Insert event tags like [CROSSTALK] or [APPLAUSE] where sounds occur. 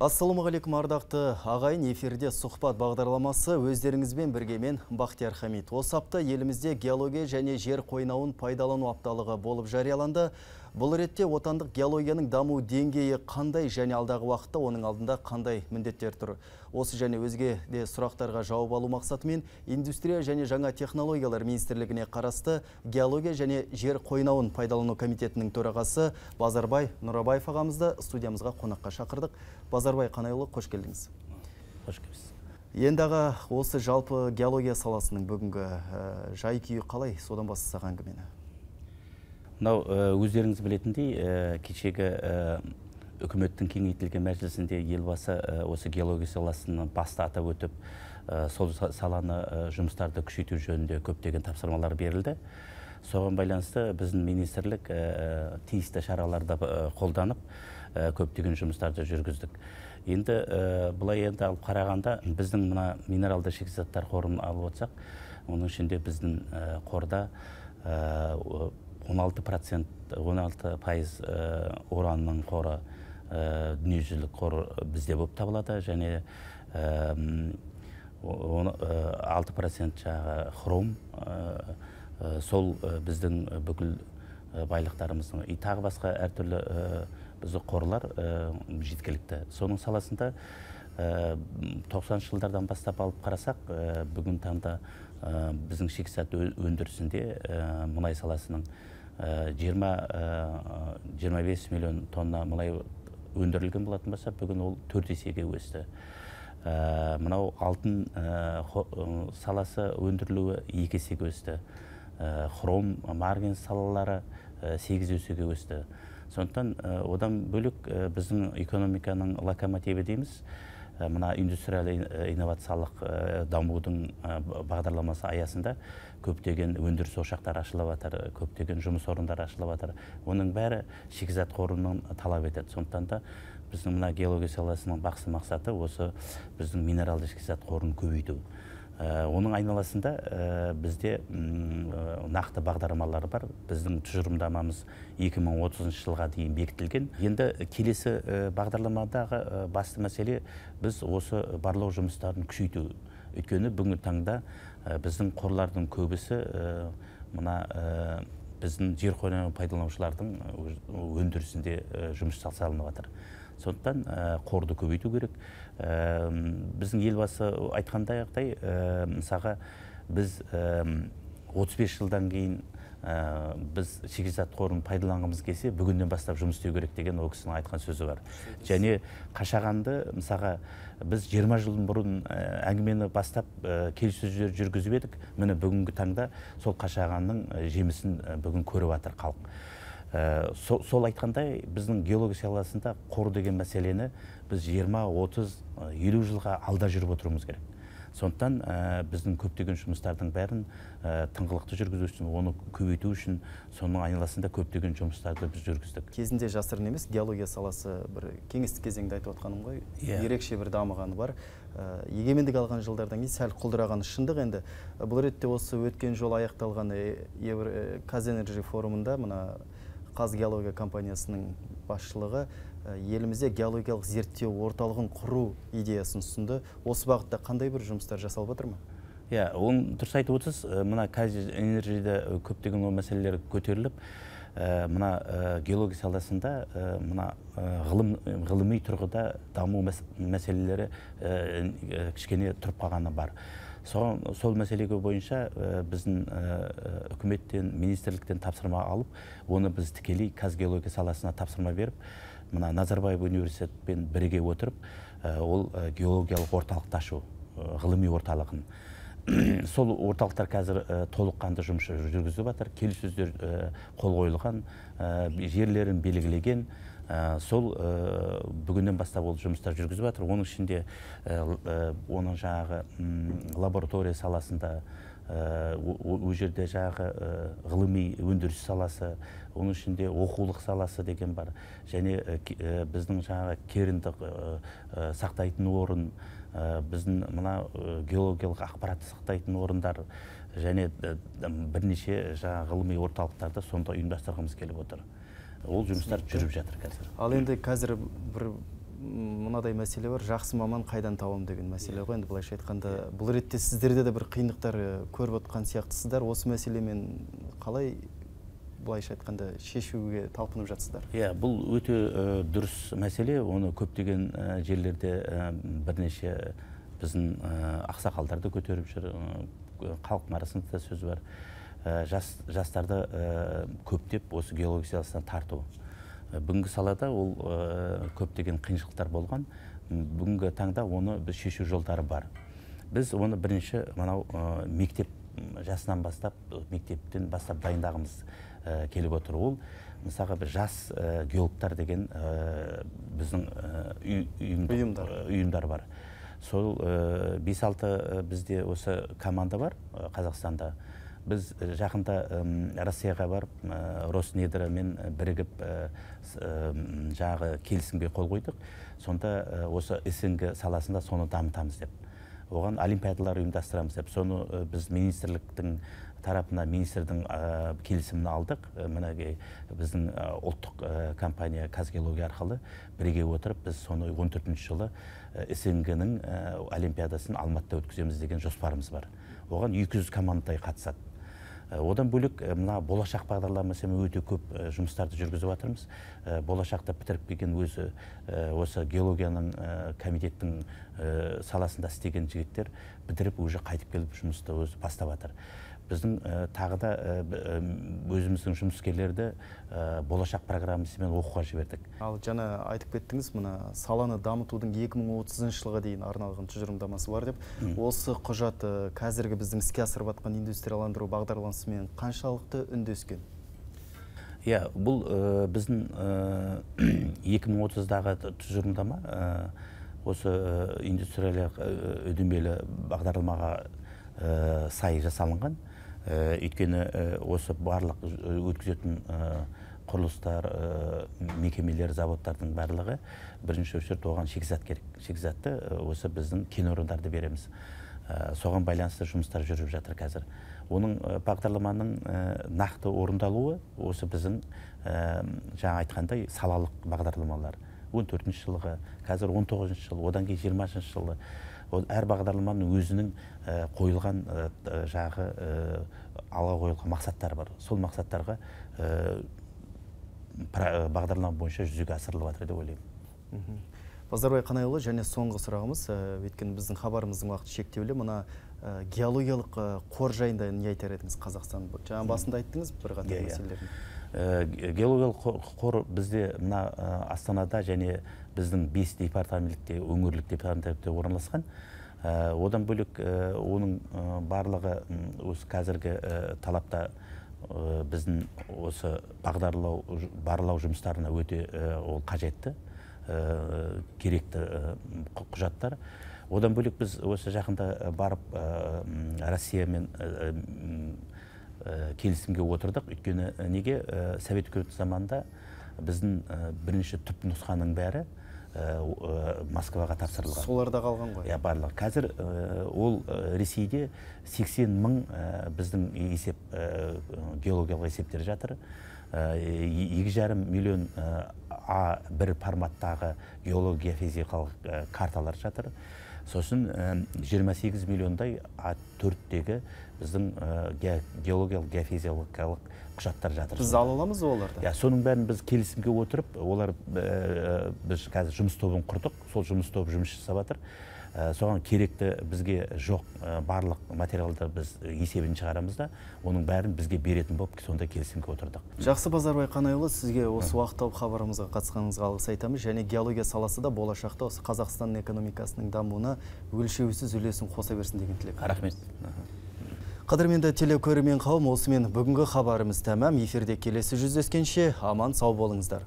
алейкум ардақты ағайын эфирде сұхбат бағдарламасы өздеріңізбен бірге мен Бақтияр Хамид. Осы апта елімізде геология және жер қойнауын пайдалану апталығы болып жарияланды. Бұл ретте отандық геологияның даму деңгейі қандай және алдағы уақытта оның алдында қандай міндеттер тұр. Осы және өзге де сұрақтарға жауап алу мақсатымен индустрия және жаңа технологиялар министрлігіне қарасты геология және жер қойнауын пайдалану комитетінің төрағасы Базарбай Нұрабаев ағамызды студиямызға қонаққа шақырдық. Базарбай Қанайұлы қош келдіңіз. Қош келдіңіз. Енді осы жалпы геология саласының бүгінгі э, жай күйі қалай содан бастасақ әңгімені мынау э, өздеріңіз білетіндей э, кешегі э, үкіметтің кеңейтілген мәжілісінде елбасы осы геология саласын басты атап өтіп сол саланы жұмыстарды күшейту жөнінде көптеген тапсырмалар берілді соған байланысты біздің министрлік ә, тиісті шараларды қолданып көптеген жұмыстарды жүргіздік енді бұлай былай енді алып қарағанда біздің мына минералды шикізаттар қорын алып отырсақ оның ішінде біздің қорда 16 процент 16 пайыз э, уранның қоры э, дүниежүзілік қор бізде болып табылады және э, алты процент жаңағы хром сол біздің бүкіл байлықтарымыздың и тағы басқа әртүрлі бізді қорлар жеткілікті соның саласында 90 жылдардан бастап алып қарасақ бүгін таңда біздің шикізат өндірісінде мұнай саласының Э, жиырма э, жиырма бес миллион тонна мұнай өндірілген болатын болса бүгін ол төрт есеге өсті э, мынау алтын саласы өндірілуі екі есеге өсті хром марген салалары сегіз есеге өсті сондықтан одан бөлек біздің экономиканың локомотиві дейміз Э, мына индустриялы э, инновациялық э, дамудың бағдарламасы аясында көптеген өндіріс ошақтары ашылып жатыр көптеген жұмыс орындары ашылып жатыр оның бәрі шикізат қорынан талап етеді сондықтан да біздің мына геология саласының басты мақсаты осы біздің минералды шикізат қорын көбейту Э, оның айналасында э, бізде э, нақты бағдарламалар бар біздің тұжырымдамамыз 2030 жылға дейін бекітілген енді келесі бағдарламадағы басты мәселе біз осы барлау жұмыстарын күшейту өйткені бүгінгі таңда біздің қорлардың көбісі мына біздің жер қойнауын пайдаланушылардың өндірісінде жұмыс жасалынып жатыр сондықтан э, қорды көбейту керек э, біздің елбасы айтқандай э, мысалға біз 35 жылдан кейін біз шикізат қорын пайдаланғымыз келсе бүгіннен бастап жұмыс істеу керек деген ол кісінің айтқан сөзі бар және қашағанды мысалға біз 20 жыл бұрын әңгімені бастап ә, келіссөздер жүргізіп едік міне бүгінгі таңда сол қашағанның жемісін бүгін көріп жатыр халық ә, сол айтқандай біздің геология саласында қор деген мәселені біз 20-30 50 жылға алда жүріп отыруымыз керек сондықтан ә, біздің көптеген жұмыстардың бәрін ә, тыңғылықты жүргізу үшін оны көбейту үшін соның айналасында көптеген жұмыстарды біз жүргіздік кезінде жасырын емес геология саласы бір кеңестік кезеңде айтып отқаным ғой yeah. Иә. ерекше бір дамығаны бар ә, егемендік алған жылдардан кейін сәл құлдырағаны шындық енді бұл ретте осы өткен жол аяқталған қазэнерджи форумында мына қазгеология компаниясының басшылығы э, елімізде геологиялық зерттеу орталығын құру идеясын ұсынды осы бағытта қандай бір жұмыстар жасалып жатыр ма иә ол дұрыс айтып отырсыз э, мына қазір энергияда э, көптеген ол мәселелер көтеріліп мына геология саласында мына ғылым ғылыми тұрғыда даму мәселелері кішкене тұрып бар соған сол мәселеге бойынша э, біздің э, э, үкіметтен министрліктен тапсырма алып оны біз тікелей қазгеология саласына тапсырма беріп мына назарбаев университетпен біріге отырып ол геологиялық орталықты ашу ғылыми орталығын [COUGHS] сол орталықтар қазір э, толыққанды жұмыс жүргізіп жатыр келіссөздер э, қол қойылған э, жерлерін белгілеген сол ә, бүгіннен бастап ол жұмыстар жүргізіп жатыр оның ішінде оның жаңағы лаборатория саласында ол э, жерде жағы э, ғылыми өндіріс саласы оның ішінде оқулық саласы деген бар және э, біздің жаңағы керінді сақтайтын орын біздің мына геологиялық ақпаратты сақтайтын орындар және бірнеше жаңағы ғылыми орталықтарды сонда ұйымдастырғымыз келіп отыр ол жұмыстар жүріп жатыр қазір ал енді қазір бір мынадай мәселе бар жақсы маман қайдан табамын деген мәселе иә. ғой енді былайша айтқанда иә. бұл ретте сіздерде де бір қиындықтар көріп отқан сияқтысыздар осы мәселемен қалай былайша айтқанда шешуге талпынып жатсыздар иә бұл өте дұрыс мәселе оны көптеген жерлерде ә, бірнеше біздің ақсақалдар да көтеріп жүр халық арасында да сөз бар жас, жастарды көптеп осы геология саласына тарту бүгінгі салада ол э, көптеген қиыншылықтар болған бүгінгі таңда оны біз шешу жолдары бар біз оны бірінші мынау э, мектеп жасынан бастап э, мектептен бастап дайындағымыз келіп отыр ол мысалға бір жас геологтар деген біздің ұйымдар, ұйымдар бар сол бес алты бізде осы команда бар қазақстанда біз э, жақында россияға барып э, мен э, бірігіп жағы келісімге қол қойдық сонда осы снг саласында соны дамытамыз деп оған олимпиадалар ұйымдастырамыз деп соны біз министрліктің тарапына министрдің келісімін алдық ә, біздің ұлттық компания қазгеология арқылы біріге отырып біз соны 14 жылы снг нің олимпиадасын алматыда өткіземіз деген жоспарымыз бар оған 200 командай қатысады одан бөлек мына болашақ бағдарламасымен өте көп жұмыстарды жүргізіп жатырмыз болашақта бітіріп келген өзі осы геологияның комитеттің саласында істеген жігіттер бітіріп уже қайтып келіп жұмысты өзі бастап жатыр біздің ә, тағы да өзіміздің жұмыскерлерді ә, болашақ программасымен оқуға жібердік ал жаңа айтып кеттіңіз мына саланы дамытудың 2030 жылға дейін арналған тұжырымдамасы бар деп осы құжат қазіргі біздің іске асырып жатқан индустрияландыру бағдарламасымен қаншалықты үндескен иә бұл ә, біздің [CLEARS THROAT] екі мың отыздағы тұжырымдама осы индустриялық үдемелі бағдарламаға сай жасалынған Э, өйткені э, осы барлық э, өткізетін құрылыстар мекемелер заводтардың барлығы бірінші очередь оған шикізат керек шикізатты осы біздің кен орындарды береміз соған байланысты жұмыстар жүріп жатыр қазір оның бағдарламаның нақты орындалуы осы біздің жаңа айтқандай салалық бағдарламалар он төртінші жылғы қазір он тоғызыншы жыл одан кейін жиырмасыншы жылы ол әр бағдарламаның өзінің э, қойылған э, жағы э, алға қойылған мақсаттары бар сол мақсаттарға бағдарлама бойынша жүзеге асырылып жатыр деп ойлаймын базарбай қанайұлы және соңғы сұрағымыз өйткені біздің хабарымыздың уақыты шектеулі мына геологиялық қор жайында не айтар едіңіз қазақстан жаңа басында айттыңыз бірқатар yeah, иә, иә. мәселелерді Э, геологиялық қор бізде мына э, астанада және біздің бес департаментте өңірлік департаментте орналасқан э, одан бөлек оның барлығы осы қазіргі талапта біздің осы бағдарлау барлау жұмыстарына өте ол қажетті керекті құжаттар одан бөлек біз осы жақында барып россиямен Э, келісімге отырдық өйткені э, неге ә, совет үкіметі заманында біздің ә, бірінші түп нұсқаның бәрі москваға тапсырылған соларда қалған ғой иә барлығы қазір ол ресейде 80 мың біздің есеп геологиялық есептер жатыр екі жарым миллион а бір форматтағы геология физикалық карталар жатыр сосын 28 миллиондай а төрттегі біздің э, геологиялық геофизиологиялық құжаттар жатыр біз ала аламыз оларды иә соның бәрін біз келісімге отырып олар э, біз қазір жұмыс тобын құрдық сол жұмыс тобы жұмыс жасап жатыр Ә, соған керекті бізге жоқ ә, барлық материалды біз есебін шығарамыз да оның бәрін бізге беретін болып сонда келісімге отырдық жақсы базарбай қанайұлы сізге осы уақыт тауып хабарымызға қатысқаныңызға алғыс айтамыз және геология саласы да болашақта осы қазақстанның экономикасының дамуына өлшеусіз үлесін қоса берсін деген тілек рахмет қадірменді телекөрермен қауым осымен бүгінгі хабарымыз тәмам эфирде келесі жүздескенше аман сау болыңыздар